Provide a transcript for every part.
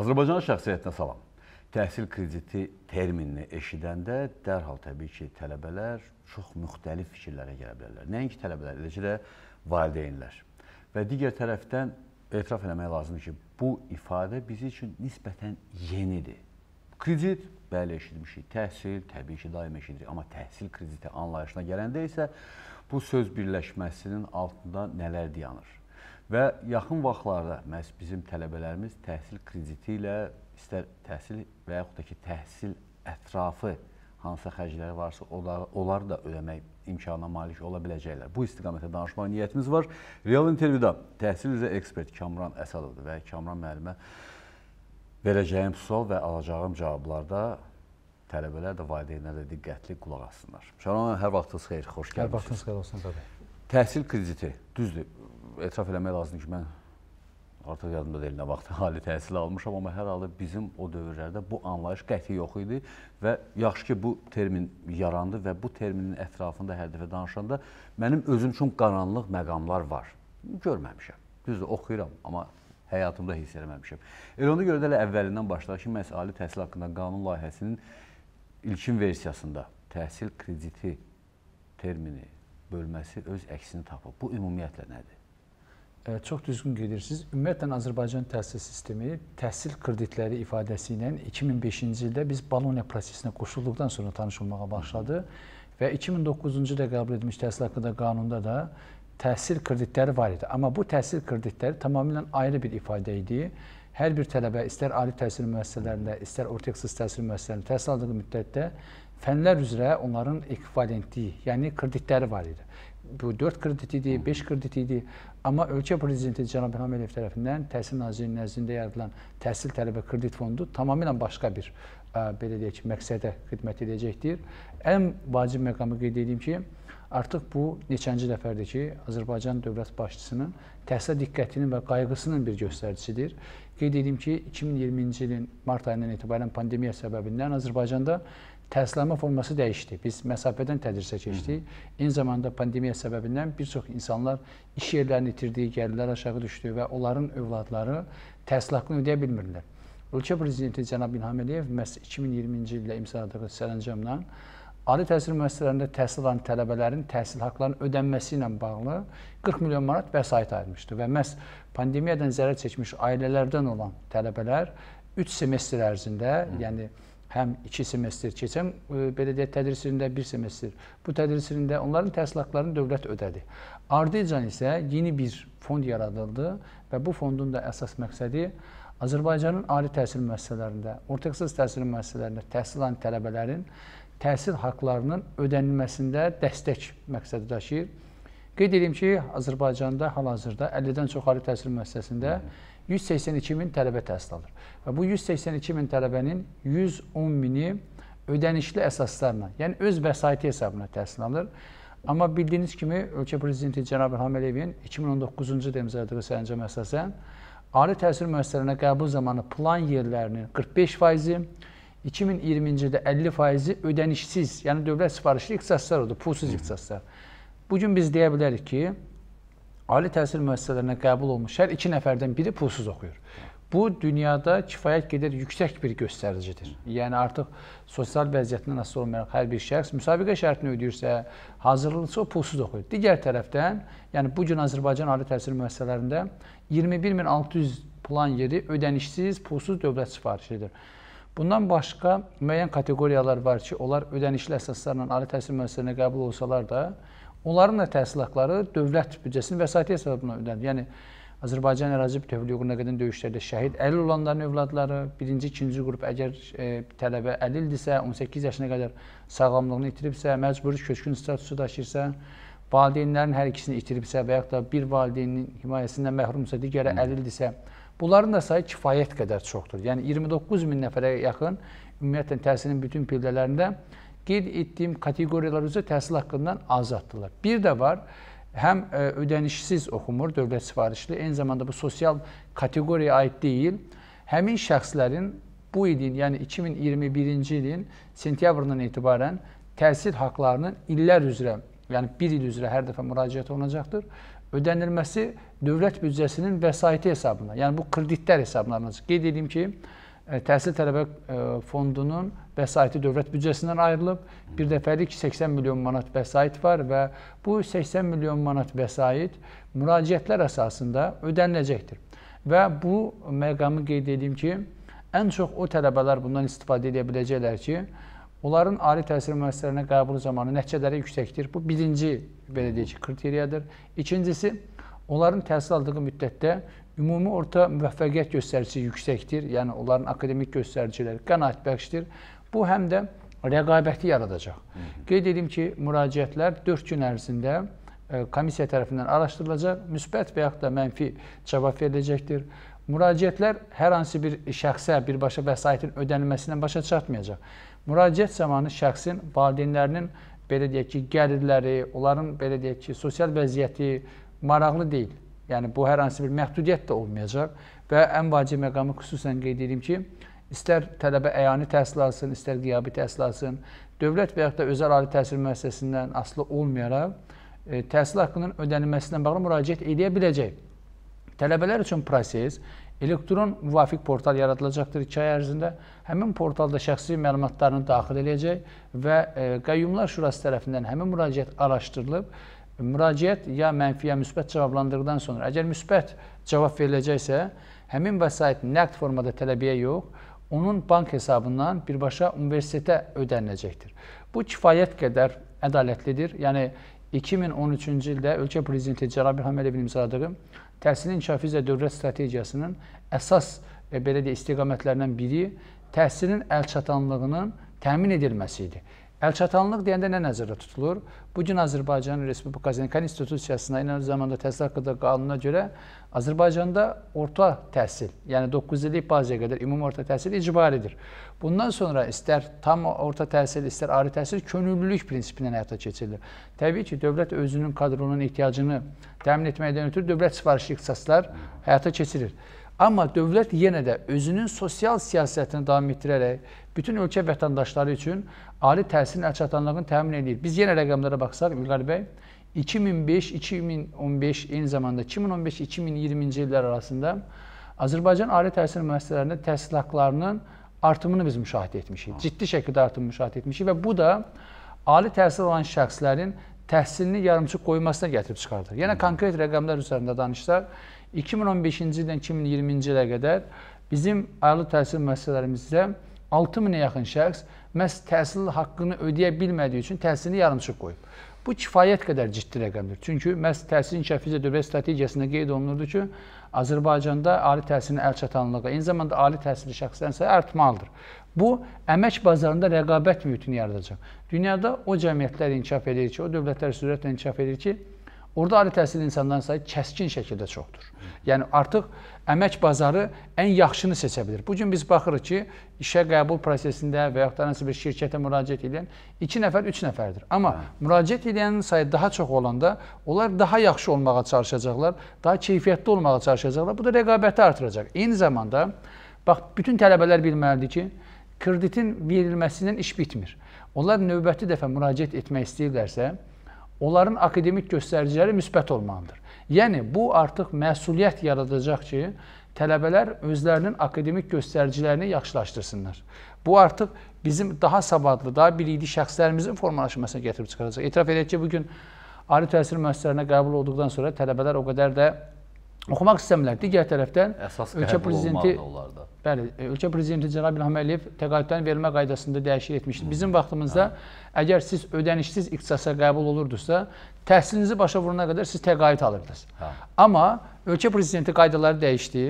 Azərbaycan şəxsiyyətinə salam. Təhsil krediti terminini eşidəndə dərhal təbii ki, tələbələr çox müxtəlif fikirlərə gələ bilərlər. Nəinki tələbələr, eləcə də valideynlər. Və digər tərəfdən etiraf eləmək lazımdır ki, bu ifadə biz üçün nisbətən yenidir. Kredit bəli eşitmişik, təhsil təbii ki, daim eşidirik, amma təhsil krediti anlayışına gələndə isə bu söz birləşməsinin altında nələr dayanır? Və yaxın vaxtlarda məhz bizim tələbələrimiz təhsil krediti ilə istər təhsil və yaxud da ki, təhsil ətrafı hansısa xərcləri varsa, onları, onları da ödəmək imkanına malik ola biləcəklər. Bu istiqamətə danışmaq niyyətimiz var. Real intervyuda təhsil üzrə ekspert Kamran Əsədovdur və Kamran müəllimə verəcəyim sual və alacağım cavablarda tələbələr də, valideynlər də diqqətli qulaq assınlar. Şanon, hər vaxtınız xeyir, xoş gəlmişsiniz. Hər vaxtınız xeyir olsun, təbii. Təhsil krediti, düzdür, etiraf eləmək lazımdır ki, mən artıq yadımda deyil nə vaxt ali təhsil almışam, amma hər halda bizim o dövrlərdə bu anlayış qəti yox idi və yaxşı ki, bu termin yarandı və bu terminin ətrafında hər dəfə danışanda mənim özüm üçün qaranlıq məqamlar var. Görməmişəm. Düzdür, oxuyuram, amma həyatımda hiss eləməmişəm. Elə ona görə də elə əvvəlindən başlayaq ki, məhz ali təhsil haqqında qanun layihəsinin ilkin versiyasında təhsil krediti termini bölməsi öz əksini tapıb. Bu ümumiyyətlə nədir? Ə, çox düzgün gedirsiniz. Ümumiyyətlə Azərbaycan təhsil sistemi təhsil kreditləri ifadəsi ilə 2005-ci ildə biz Boloniya prosesinə qoşulduqdan sonra tanışılmağa başladı və 2009-cu ildə qəbul edilmiş təhsil haqqında qanunda da təhsil kreditləri var idi. Amma bu təhsil kreditləri tamamilə ayrı bir ifadə idi hər bir tələbə istər ali təhsil müəssisələrində, istər orta ixtisas təhsil müəssisələrində təhsil aldığı müddətdə fənlər üzrə onların ekvivalentliyi, yəni kreditləri var idi. Bu 4 kredit idi, 5 kredit idi. Amma ölkə prezidenti cənab İlham Əliyev tərəfindən Təhsil Nazirliyinin nəzdində yaradılan Təhsil Tələbə Kredit Fondu tamamilə başqa bir ə, e, belə deyək ki, məqsədə xidmət edəcəkdir. Ən vacib məqamı qeyd edeyim ki, artıq bu neçənci dəfərdir ki, Azərbaycan dövlət başçısının təhsilə diqqətinin və qayğısının bir göstəricisidir. Qeyd edim ki, 2020-ci ilin mart ayından etibarən pandemiya səbəbindən Azərbaycanda təhsilnamə forması dəyişdi. Biz məsafədən tədrisə keçdik. Eyni zamanda pandemiya səbəbindən bir çox insanlar iş yerlərini itirdi, gəlirlər aşağı düşdü və onların övladları təhsil haqqını ödəyə bilmirlər. Ölkə prezidenti cənab İlham Əliyev məhz 2020-ci ildə imzaladığı sərəncamla ali təhsil müəssisələrində təhsil alan tələbələrin təhsil haqqlarının ödənməsi ilə bağlı 40 milyon manat vəsait ayırmışdı və məhz pandemiyadan zərər çəkmiş ailələrdən olan tələbələr 3 semestr ərzində, Hı. yəni həm 2 semestr, keçən e, belə deyək tədris ilində 1 semestr, bu tədris ilində onların təhsilatlarını dövlət ödədi. Ardınca isə yeni bir fond yaradıldı və bu fondun da əsas məqsədi Azərbaycanın ali təhsil müəssisələrində, orta ixtisas təhsil müəssisələrində təhsil alan tələbələrin təhsil haqqlarının ödənilməsində dəstək məqsədi daşıyır. Qeyd edeyim ki, Azərbaycanda hal-hazırda 50-dən çox ali təhsil müəssisəsində Hı. 182 min tələbə təhsil alır. Və bu 182 min tələbənin 110 mini ödənişli əsaslarla, yəni öz vəsaiti hesabına təhsil alır. Amma bildiyiniz kimi ölkə prezidenti cənab İlham Əliyevin 2019-cu ildə imzaladığı sərəncam əsasən ali təhsil müəssisələrinə qəbul zamanı plan yerlərinin 45%-i, 2020-ci ildə 50%-i ödənişsiz, yəni dövlət sifarişli ixtisaslar oldu, pulsuz ixtisaslar. Bu gün biz deyə bilərik ki, ali təhsil müəssisələrinə qəbul olmuş hər iki nəfərdən biri pulsuz oxuyur. Bu dünyada kifayət qədər yüksək bir göstəricidir. Yəni artıq sosial vəziyyətindən asılı olmayaraq hər bir şəxs müsabiqə şərtini ödəyirsə, hazırlıqsa o pulsuz oxuyur. Digər tərəfdən, yəni bu gün Azərbaycan ali təhsil müəssisələrində 21600 plan yeri ödənişsiz, pulsuz dövlət sifarişidir. Bundan başqa müəyyən kateqoriyalar var ki, onlar ödənişli əsaslarla ali təhsil müəssisələrinə qəbul olsalar da, Onların da təhsil haqları dövlət büdcəsinin vəsaiti hesabına ödənilir. Yəni Azərbaycan ərazi bütövlüyü uğruna gedən döyüşlərdə şəhid əlil olanların övladları, birinci, ikinci qrup əgər e, tələbə əlildirsə, 18 yaşına qədər sağlamlığını itiribsə, məcburi köçkün statusu daşıyırsa, valideynlərin hər ikisini itiribsə və yaxud da bir valideynin himayəsindən məhrumsa, digəri əlildirsə, bunların da sayı kifayət qədər çoxdur. Yəni 29 min nəfərə yaxın ümumiyyətlə təhsilin bütün pillələrində qeyd etdiyim kateqoriyalar üzrə təhsil haqqından azaddılar. Bir də var, həm e, ödənişsiz oxumur dövlət sifarişli, eyni zamanda bu sosial kateqoriyaya aid deyil. Həmin şəxslərin bu ilin, yəni 2021-ci ilin sentyabrından etibarən təhsil haqqlarının illər üzrə, yəni 1 il üzrə hər dəfə müraciət olunacaqdır. Ödənilməsi dövlət büdcəsinin vəsaiti hesabına, yəni bu kreditlər hesabına alınacaq. Qeyd edeyim ki, E, təhsil tələbə e, fondunun vəsaiti dövlət büdcəsindən ayrılıb. Bir dəfəlik 80 milyon manat vəsait var və bu 80 milyon manat vəsait müraciətlər əsasında ödəniləcəkdir. Və bu məqamı qeyd edeyim ki, ən çox o tələbələr bundan istifadə edə biləcəklər ki, onların ali təhsil müəssisələrinə qəbul zamanı nəticələri yüksəkdir. Bu birinci belə deyək ki, kriteriyadır. İkincisi, onların təhsil aldığı müddətdə ümumi orta müvəffəqiyyət göstəricisi yüksəkdir. Yəni onların akademik göstəriciləri qənaətbəxşdir. Bu həm də rəqabəti yaradacaq. Hı -hı. Qeyd edim ki, müraciətlər 4 gün ərzində e, komissiya tərəfindən araşdırılacaq, müsbət və yaxud da mənfi cavab veriləcəkdir. Müraciətlər hər hansı bir şəxsə birbaşa vəsaitin ödənilməsinə başa çatmayacaq. Müraciət zamanı şəxsin valideynlərinin belə deyək ki, gəlirləri, onların belə deyək ki, sosial vəziyyəti maraqlı deyil. Yəni bu hər hansı bir məhdudiyyət də olmayacaq və ən vacib məqamı xüsusən qeyd edim ki, istər tələbə əyani təhsil alsın, istər qiyabi təhsil alsın, dövlət və yaxud da özəl ali təhsil müəssisəsindən asılı olmayaraq e, təhsil haqqının ödənilməsi ilə bağlı müraciət edə biləcək. Tələbələr üçün proses elektron müvafiq portal yaradılacaqdır 2 ay ərzində. Həmin portalda şəxsi məlumatlarını daxil edəcək və e, Qəyyumlar Şurası tərəfindən həmin müraciət araşdırılıb müraciət ya mənfi ya müsbət cavablandırdıqdan sonra əgər müsbət cavab veriləcəksə, həmin vəsait nəqd formada tələbəyə yox, onun bank hesabından birbaşa universitetə ödəniləcəkdir. Bu kifayət qədər ədalətlidir. Yəni 2013-cü ildə ölkə prezidenti Cənab İlham Əliyevin imzaladığı təhsilin inkişafı üzrə dövlət strategiyasının əsas e, belə də istiqamətlərindən biri təhsilin əlçatanlığının təmin edilməsi idi. Əlçatanlıq deyəndə nə nəzərdə tutulur? Bu gün Azərbaycan Respublikasının konstitusiyasına, eyni zamanda təhsil haqqında qanuna görə Azərbaycanda orta təhsil, yəni 9 illik bazaya qədər ümumi orta təhsil icbaridir. Bundan sonra istər tam orta təhsil, istər ali təhsil könüllülük prinsipindən həyata keçirilir. Təbii ki, dövlət özünün kadronun ehtiyacını təmin etməkdən ötürü dövlət sifarişli ixtisaslar həyata keçirir. Amma dövlət yenə də özünün sosial siyasətini davam etdirərək bütün ölkə vətəndaşları üçün ali təhsilin əlçatanlığını təmin edir. Biz yenə rəqəmlərə baxsaq, Vüqar bəy, 2005-2015, eyni zamanda 2015-2020-ci illər arasında Azərbaycan ali təhsil müəssisələrində təhsil haqlarının artımını biz müşahidə etmişik. Ciddi şəkildə artım müşahidə etmişik və bu da ali təhsil alan şəxslərin təhsilini yarımçıq qoymasına gətirib çıxardır. Yəni konkret rəqəmlər üzərində danışsaq, 2015-ci ildən 2020-ci ilə qədər bizim ali təhsil müəssisələrimizdə 6000-ə yaxın şəxs məhz təhsil haqqını ödəyə bilmədiyi üçün təhsilini yarımçıq qoyub. Bu kifayət qədər ciddi rəqəmdir. Çünki məhz təhsil inkişafı üzrə dövlət strategiyasında qeyd olunurdu ki, Azərbaycanda ali təhsilin əlçatanlığı, eyni zamanda ali təhsilli şəxslərin sayı artmalıdır. Bu əmək bazarında rəqabət mühitini yaradacaq. Dünyada o cəmiyyətlər inkişaf edir ki, o dövlətlər sürətlə inkişaf edir ki, Orda ali təhsilli insanların sayı kəskin şəkildə çoxdur. Yəni artıq əmək bazarı ən yaxşını seçə bilir. Bu gün biz baxırıq ki, işə qəbul prosesində və yaxud da hansı bir şirkətə müraciət edən 2 nəfər, 3 nəfərdir. Amma hə. müraciət edənin sayı daha çox olanda onlar daha yaxşı olmağa çalışacaqlar, daha keyfiyyətli olmağa çalışacaqlar. Bu da rəqabəti artıracaq. Eyni zamanda bax bütün tələbələr bilməlidir ki, kreditin verilməsindən iş bitmir. Onlar növbəti dəfə müraciət etmək istəyirlərsə, onların akademik göstəriciləri müsbət olmalıdır. Yəni bu artıq məsuliyyət yaradacaq ki, tələbələr özlərinin akademik göstəricilərini yaxşılaşdırsınlar. Bu artıq bizim daha savadlı, daha bilikli şəxslərimizin formalaşmasına gətirib çıxaracaq. Etiraf edək ki, bu gün ali təhsil müəssisələrinə qəbul olduqdan sonra tələbələr o qədər də oxumaq istəmirlər. Digər tərəfdən əsas ölkə prezidenti Bəli, e, ölkə prezidenti cənab İlham Əliyev təqaüddən vermə qaydasında dəyişiklik etmişdi. Bizim vaxtımızda hə. əgər siz ödənişsiz ixtisasa qəbul olurdusa, təhsilinizi başa vurana qədər siz təqaüd alırdınız. Hə. Amma ölkə prezidenti qaydaları dəyişdi.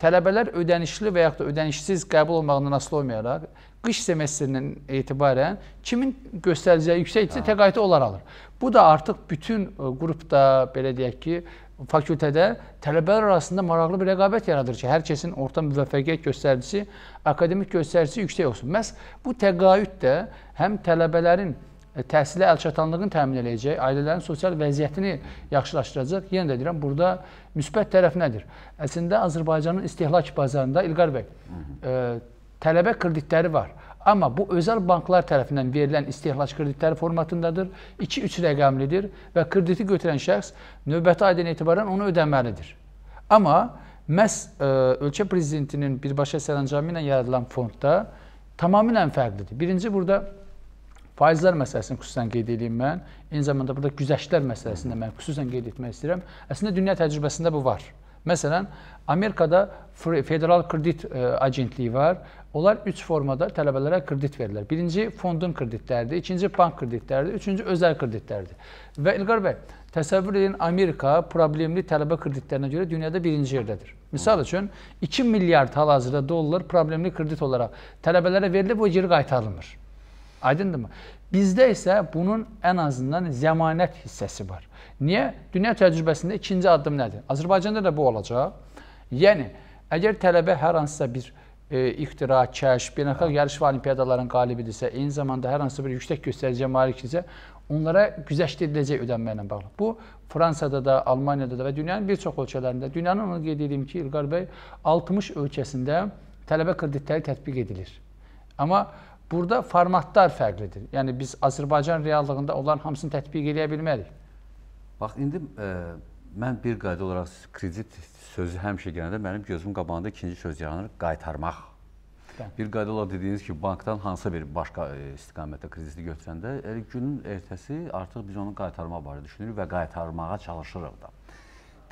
Tələbələr ödənişli və yaxud da ödənişsiz qəbul olmağından asılı olmayaraq qış semestrindən etibarən kimin göstərəcəyi yüksəkdirsə hə. təqaüdü onlar alır. Bu da artıq bütün e, qrupda belə deyək ki, fakültədə tələbələr arasında maraqlı bir rəqabət yaradır ki, hər kəsin orta müvəffəqiyyət göstəricisi, akademik göstəricisi yüksək olsun. Məhz bu təqaüd də həm tələbələrin e, təhsilə əlçatanlığını təmin eləyəcək, ailələrin sosial vəziyyətini yaxşılaşdıracaq. Yenə də deyirəm, burada müsbət tərəf nədir? Əslində Azərbaycanın istehlak bazarında İlqar bəy, ə, e, tələbə kreditləri var. Amma bu özəl banklar tərəfindən verilən istehlak kreditləri formatındadır. 2-3 rəqəmlidir və krediti götürən şəxs növbəti aydan etibarən onu ödəməlidir. Amma məhz ə, e, ölkə prezidentinin birbaşa sərəncamı ilə yaradılan fondda tamamilə fərqlidir. Birinci burada faizlər məsələsini xüsusən qeyd edeyim mən. Eyni zamanda burada güzəştlər məsələsini də mən xüsusən qeyd etmək istəyirəm. Əslində dünya təcrübəsində bu var. Mesela Amerika'da Federal Kredit e, var. Onlar üç formada tələbələrə kredit verirlər. Birinci fondun kreditlerdi, ikinci bank kreditlerdi, üçüncü özel kreditlerdi. Ve İlqar bey, təsəvvür edin Amerika problemli tələbə kreditlerine göre dünyada birinci yerdedir. Misal üçün 2 milyar hal-hazırda dollar problemli kredit olarak tələbələrə verilib, bu geri qaytarılmır. Aydındır mı? Bizdə isə bunun ən azından zəmanət hissəsi var. Niyə? Dünya təcrübəsində ikinci addım nədir? Azərbaycanda da bu olacaq. Yəni, əgər tələbə hər hansısa bir e, ixtira, kəşf, beynəlxalq yarış və olimpiadaların qalibidirsə, eyni zamanda hər hansısa bir yüksək göstəriciyə malikdirsə, onlara güzəşt ediləcək ödənmə ilə bağlı. Bu, Fransada da, Almaniyada da və dünyanın bir çox ölkələrində, dünyanın, onu qeyd edeyim ki, İlqar bəy, 60 ölkəsində tələbə kreditləri tətbiq edilir. Amma Burada formatlar fərqlidir. Yəni biz Azərbaycan reallığında onların hamısını tətbiq edə bilmərik. Bax indi e, mən bir qayda olaraq kredit sözü həmişə gələndə mənim gözüm qabağında ikinci söz yaranır, qaytarmaq. Bən. Bir qayda olaraq dediyiniz ki, bankdan hansısa bir başqa e, istiqamətdə krediti götürəndə elə günün ertəsi artıq biz onu qaytarmaq barədə düşünürük və qaytarmağa çalışırıq da.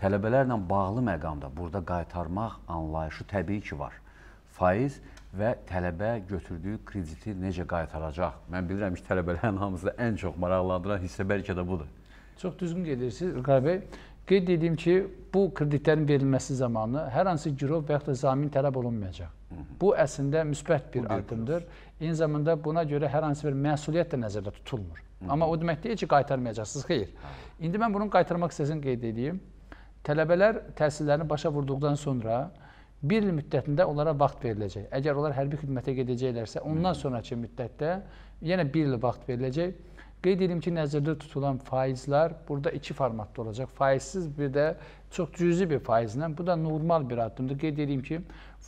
Tələbələrlə bağlı məqamda burada qaytarmaq anlayışı təbii ki var. Faiz və tələbə götürdüyü krediti necə qaytaracaq? Mən bilirəm ki, tələbələrin hamısı ən çox maraqlandıran hissə bəlkə də budur. Çox düzgün gedirsiniz İlqar bəy. Qeyd edim ki, bu kreditlərin verilməsi zamanı hər hansı girov və yaxud da zamin tələb olunmayacaq. Hı -hı. Bu əslində müsbət bir, bu, bir addımdır. Eyni zamanda buna görə hər hansı bir məsuliyyət də nəzərdə tutulmur. Hı Amma o demək deyil ki, qaytarmayacaqsınız. Xeyr. Hə. İndi mən bunu qaytarmaq istəsini qeyd edeyim. Tələbələr təhsillərini başa vurduqdan sonra Bir il müddətində onlara vaxt veriləcək. Əgər onlar hərbi xidmətə gedəcəklərsə, ondan hmm. sonraki müddətdə yenə bir il vaxt veriləcək. Qeyd edim ki, nəzərdə tutulan faizlər burada iki formatda olacaq. Faizsiz bir də çox cüzi bir faizlə. Bu da normal bir addımdır. Qeyd edim ki,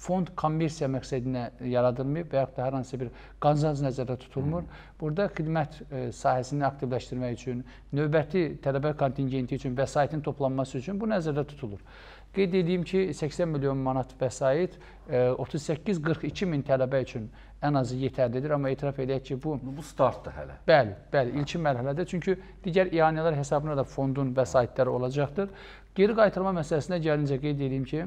fond kommersiya məqsədinə yaradılmayıb və yaxud da hər hansı bir qazanc nəzərdə tutulmur. Hmm. Burada xidmət e, sahəsini aktivləşdirmək üçün, növbəti tələbə kontingenti üçün, vəsaitin toplanması üçün bu nəzərdə tutulur. Qeyd edeyim ki, 80 milyon manat vəsait 38-42 e, min tələbə üçün ən azı yetərlidir, amma etiraf edək ki, bu... Bu startdır hələ. Bəli, bəli, ilkin mərhələdə. Çünki digər ianələr hesabına da fondun vəsaitləri olacaqdır. Geri qaytarma məsələsinə gəlincə qeyd edeyim ki,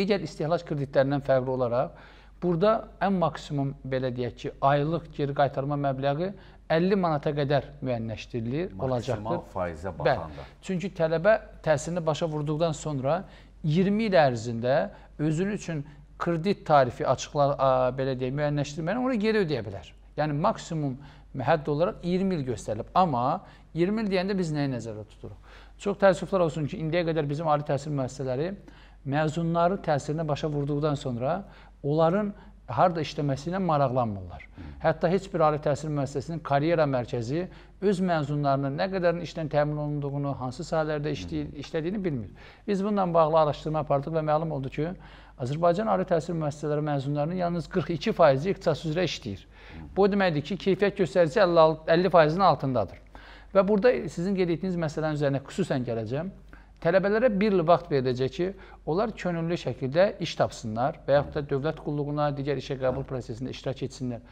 digər istihlac kreditlərindən fərqli olaraq Burada ən maksimum, belə deyək ki, aylıq geri qaytarma məbləği 50 manata qədər müəyyənləşdirilir, Maksimal olacaqdır. Maksimal faizə baxanda. Bəli, çünki tələbə təhsilini başa vurduqdan sonra 20 il ərzində özünü üçün kredit tarifi açıqlar, belə deyək, müəyyənləşdirməni onu geri ödəyə bilər. Yəni, maksimum hədd olaraq 20 il göstərilib. Amma 20 il deyəndə biz nəyi nəzərdə tuturuq? Çox təəssüflər olsun ki, indiyə qədər bizim ali təhsil müəssisələri məzunları təhsilinə başa vurduqdan sonra onların harda işləməsi ilə maraqlanmırlar. Hətta heç bir ali təhsil müəssisəsinin karyera mərkəzi öz məzunlarının nə qədərin işdən təmin olunduğunu, hansı sahələrdə işlədiyini bilmir. Biz bununla bağlı araşdırma apardıq və məlum oldu ki, Azərbaycan ali təhsil müəssisələri məzunlarının yalnız 42% ixtisas üzrə işləyir. Bu deməkdir ki, keyfiyyət göstəricisi 50%-nin altındadır. Və burada sizin qeyd etdiyiniz məsələnin üzərinə xüsusən gələcəm. Tələbələrə bir il vaxt veriləcək ki, onlar könüllü şəkildə iş tapsınlar və yaxud da dövlət qulluğuna, digər işə qəbul prosesində iştirak etsinlər.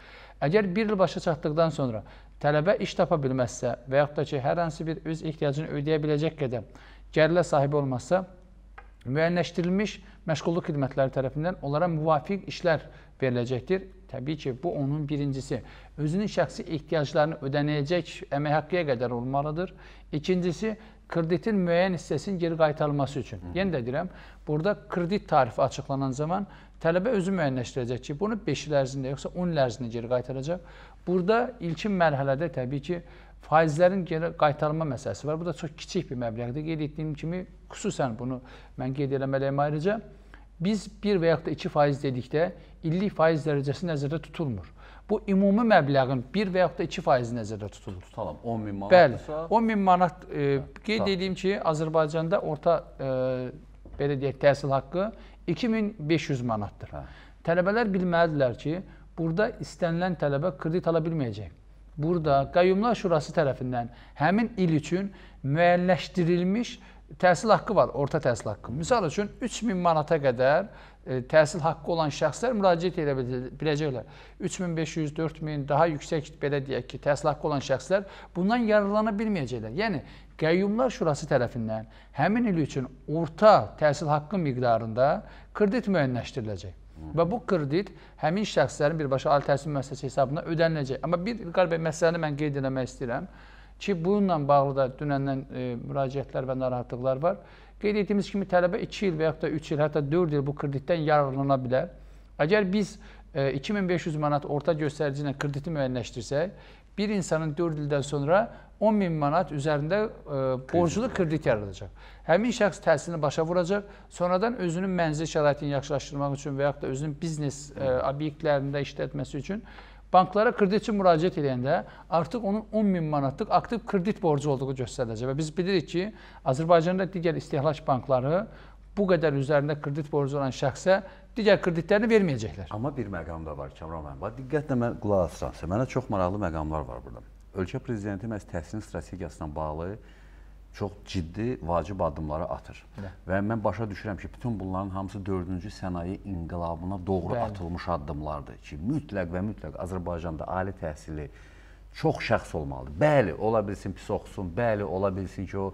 Əgər bir il başa çatdıqdan sonra tələbə iş tapa bilməzsə və yaxud da ki, hər hansı bir öz ehtiyacını ödəyə biləcək qədər gəlirlə sahibi olmazsa, müəyyənləşdirilmiş məşğulluq xidmətləri tərəfindən onlara müvafiq işlər veriləcəkdir. Təbii ki, bu onun birincisi, özünün şəxsi ehtiyaclarını ödəniləcək əmək haqqıya qədər olmalıdır. İkincisi, kreditin müəyyən hissəsinin geri qaytarılması üçün. Hı. Yenə də deyirəm, burada kredit tarifi açıqlanan zaman tələbə özü müəyyənləşdirəcək ki, bunu 5 il ərzində yoxsa 10 il ərzində geri qaytaracaq. Burada ilkin mərhələdə təbii ki, faizlərin geri qaytarma məsələsi var. Bu da çox kiçik bir məbləğdir. Qeyd etdiyim kimi, xüsusən bunu mən qeyd eləməliyəm ayrıca. Biz 1 və yaxud da 2 faiz dedikdə illik faiz dərəcəsi nəzərdə tutulmur. Bu ümumi məbləğin 1 və yaxud da 2 faizi nəzərdə tutulur. Tutalım, 10 min manatdırsa. Bəli, 10 min manat e, hə, qeyd tutalım. edeyim ki, Azərbaycanda orta e, belə deyək təhsil haqqı 2500 manatdır. Hə. Tələbələr bilməlidirlər ki, burada istənilən tələbə kredit ala bilməyəcək. Burada Qayyumlar Şurası tərəfindən həmin il üçün müəyyənləşdirilmiş təhsil haqqı var, orta təhsil haqqı. Məsəl üçün 3000 manata qədər e, təhsil haqqı olan şəxslər müraciət edə biləcəklər. 3500, 4000 daha yüksək belə deyək ki, təhsil haqqı olan şəxslər bundan yararlana bilməyəcəklər. Yəni Qəyyumlar Şurası tərəfindən həmin il üçün orta təhsil haqqı miqdarında kredit müəyyənləşdiriləcək. Və bu kredit həmin şəxslərin birbaşa ali təhsil müəssisəsi hesabına ödəniləcək. Amma bir Qarbə məsələni mən qeyd etmək istəyirəm ki, bununla bağlı da dünəndən e, müraciətlər və narahatlıqlar var. Qeyd etdiyimiz kimi tələbə 2 il və yaxud da 3 il, hətta 4 il bu kreditdən yararlana bilər. Əgər biz e, 2500 manat orta göstərici ilə krediti müəyyənləşdirsək, bir insanın 4 ildən sonra 10 min manat üzərində e, borclu kredit yaradacaq. Həmin şəxs təhsilini başa vuracaq, sonradan özünün mənzil şəraitini yaxşılaşdırmaq üçün və yaxud da özünün biznes e, obyektlərində işlətməsi üçün banklara kredi üçün müraciət edəndə artıq onun 10 min manatlıq aktiv kredit borcu olduğu göstəriləcək və biz bilirik ki, Azərbaycanda digər istehlak bankları bu qədər üzərində kredit borcu olan şəxsə digər kreditlərini verməyəcəklər. Amma bir məqam da var Kamran müəllim. Bax diqqətlə mən qulaq asıram. Mənə çox maraqlı məqamlar var burada. Ölkə prezidenti məhz təhsilin strategiyasına bağlı çox ciddi vacib addımları atır. Də. Və mən başa düşürəm ki, bütün bunların hamısı 4-cü sənaye inqilabına doğru Bəli. atılmış addımlardır ki, mütləq və mütləq Azərbaycanda ali təhsili çox şəxs olmalıdır. Bəli, ola bilsin pis oxusun, bəli, ola bilsin ki, o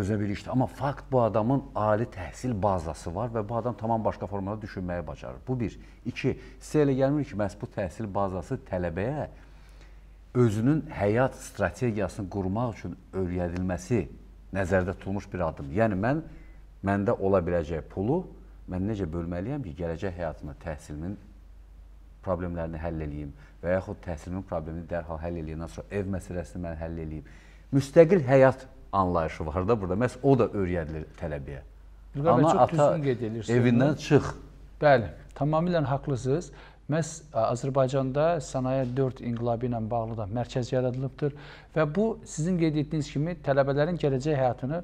özünə bir işdir. Amma fakt bu adamın ali təhsil bazası var və bu adam tamam başqa formada düşünməyi bacarır. Bu bir. İki, sizə elə gəlmir ki, məhz bu təhsil bazası tələbəyə özünün həyat strategiyasını qurmaq üçün öyrədilməsi nəzərdə tutulmuş bir addım. Yəni mən məndə ola biləcək pulu mən necə bölməliyəm ki, gələcək həyatımda təhsilimin problemlərini həll eləyim və yaxud təhsilimin problemini dərhal həll eləyəndən sonra ev məsələsini mən həll eləyim. Müstəqil həyat anlayışı var da burada. Məs o da öyrədilir tələbəyə. Ana ata evindən çıx. Bəli, tamamilə haqlısınız. Məhz Azərbaycanda sənaye 4 inqilabı ilə bağlı da mərkəz yaradılıbdır və bu sizin qeyd etdiyiniz kimi tələbələrin gələcək həyatını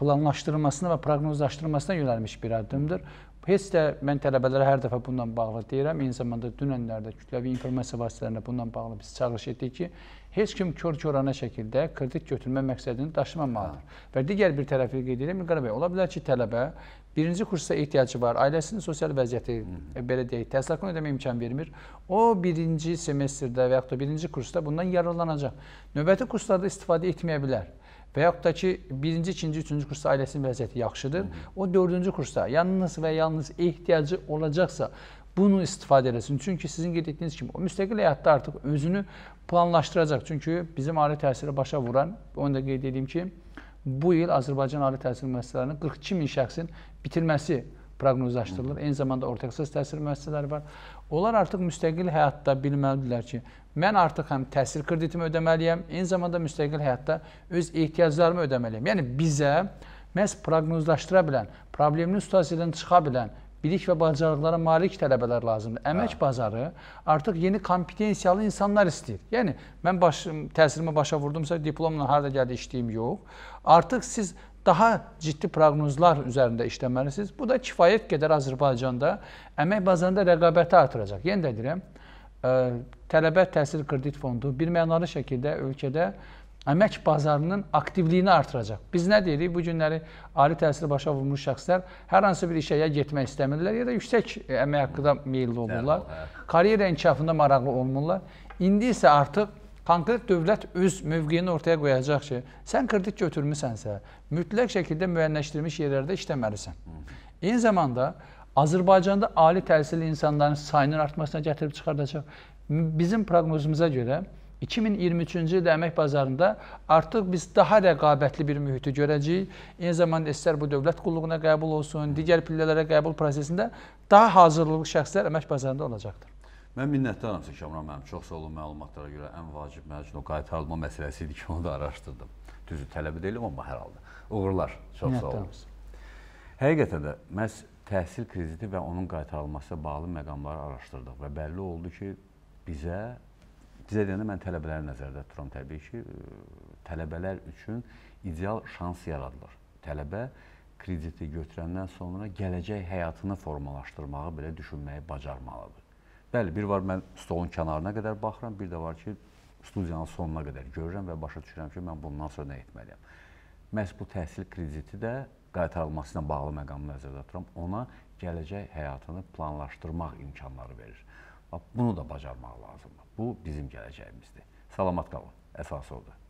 planlaşdırılmasına və proqnozlaşdırılmasına yönəlmiş bir addımdır. Heç də mən tələbələrə hər dəfə bundan bağlı deyirəm. Eyni zamanda dünənlərdə kütləvi informasiya vasitələrində bundan bağlı biz çağırış etdik ki, heç kim kör-körənə şəkildə kredit götürmə məqsədini daşımamalıdır. Hə. Və digər bir tərəfi qeyd edirəm, İlqar bəy, ola bilər ki, tələbə birinci kursa ehtiyacı var, ailəsinin sosial vəziyyəti, Hı. E, belə deyək, təhsilatını ödəmə imkan vermir. O, birinci semestrdə və yaxud da birinci kursda bundan yararlanacaq. Növbəti kurslarda istifadə etməyə bilər. Və yaxud da ki, birinci, ikinci, üçüncü kursda ailəsinin vəziyyəti yaxşıdır. O dördüncü kursda yalnız və yalnız ehtiyacı olacaqsa, bunu istifadə eləsin. Çünki sizin qeyd etdiyiniz kimi o müstəqil həyatda artıq özünü planlaşdıracaq. Çünki bizim ali təhsili başa vuran, onu da qeyd edeyim ki, bu il Azərbaycan ali təhsil müəssisələrini 42 min şəxsin bitirməsi proqnozlaşdırılır. Eyni zamanda orta ixtisas təhsil müəssisələri var. Onlar artıq müstəqil həyatda bilməlidirlər ki, mən artıq həm təhsil kreditimi ödəməliyəm, eyni zamanda müstəqil həyatda öz ehtiyaclarımı ödəməliyəm. Yəni bizə məhz proqnozlaşdıra bilən, problemli situasiyadan çıxa bilən bilik və bacarıqlara malik tələbələr lazımdır. Əmək hə. bazarı artıq yeni kompetensiyalı insanlar istəyir. Yəni mən baş təhsilimə başa vurdumsa diplomla harda gəldi işləyim yox. Artıq siz daha ciddi proqnozlar üzərində işləməlisiniz. Bu da kifayət qədər Azərbaycanda əmək bazarında rəqabəti artıracaq. Yenə də deyirəm, e, tələbə təhsil kredit fondu birmənalı şəkildə ölkədə əmək bazarının aktivliyini artıracaq. Biz nə deyirik? Bu günləri ali təhsil başa vurmuş şəxslər hər hansı bir işə ya getmək istəmirlər, ya da yüksək e, əmək haqqında meyilli olurlar. Karyer inkişafında maraqlı olmurlar. İndi isə artıq konkret dövlət öz mövqeyini ortaya qoyacaq ki, sən kredit götürmüsənsə, mütləq şəkildə müəyyənləşdirilmiş yerlərdə işləməlisən. Eyni zamanda Azərbaycanda ali təhsilli insanların sayının artmasına gətirib çıxardacaq. Bizim proqnozumuza görə 2023-cü ildə əmək bazarında artıq biz daha rəqabətli bir mühiti görəcəyik. Eyni zamanda istər bu dövlət qulluğuna qəbul olsun, digər pillələrə qəbul prosesində daha hazırlıqlı şəxslər əmək bazarında olacaqdır. Mən minnətdaram sizə Kamran müəllim, çox sağ olun məlumatlara görə. Ən vacib mənim üçün o qaytarılma məsələsi idi ki, onu da araşdırdım. Düzü tələbə deyiləm, amma hər halda. Uğurlar, çox sağ olunuz. Həqiqətən də məhz təhsil krediti və onun qaytarılması bağlı məqamları araşdırdıq və bəlli oldu ki, bizə bizə deyəndə mən tələbələri nəzərdə tuturam təbii ki, tələbələr üçün ideal şans yaradılır. Tələbə krediti götürəndən sonra gələcək həyatını formalaşdırmağı belə düşünməyi bacarmalıdır. Bəli, bir var mən stolun kənarına qədər baxıram, bir də var ki, studiyanın sonuna qədər görürəm və başa düşürəm ki, mən bundan sonra nə etməliyəm. Məhz bu təhsil krediti də qaytarılması ilə bağlı məqamı nəzərdə tuturam. Ona gələcək həyatını planlaşdırmaq imkanları verir. Bunu da bacarmaq lazımdır. Bu bizim gələcəyimizdir. Salamat qalın. Əsas odur.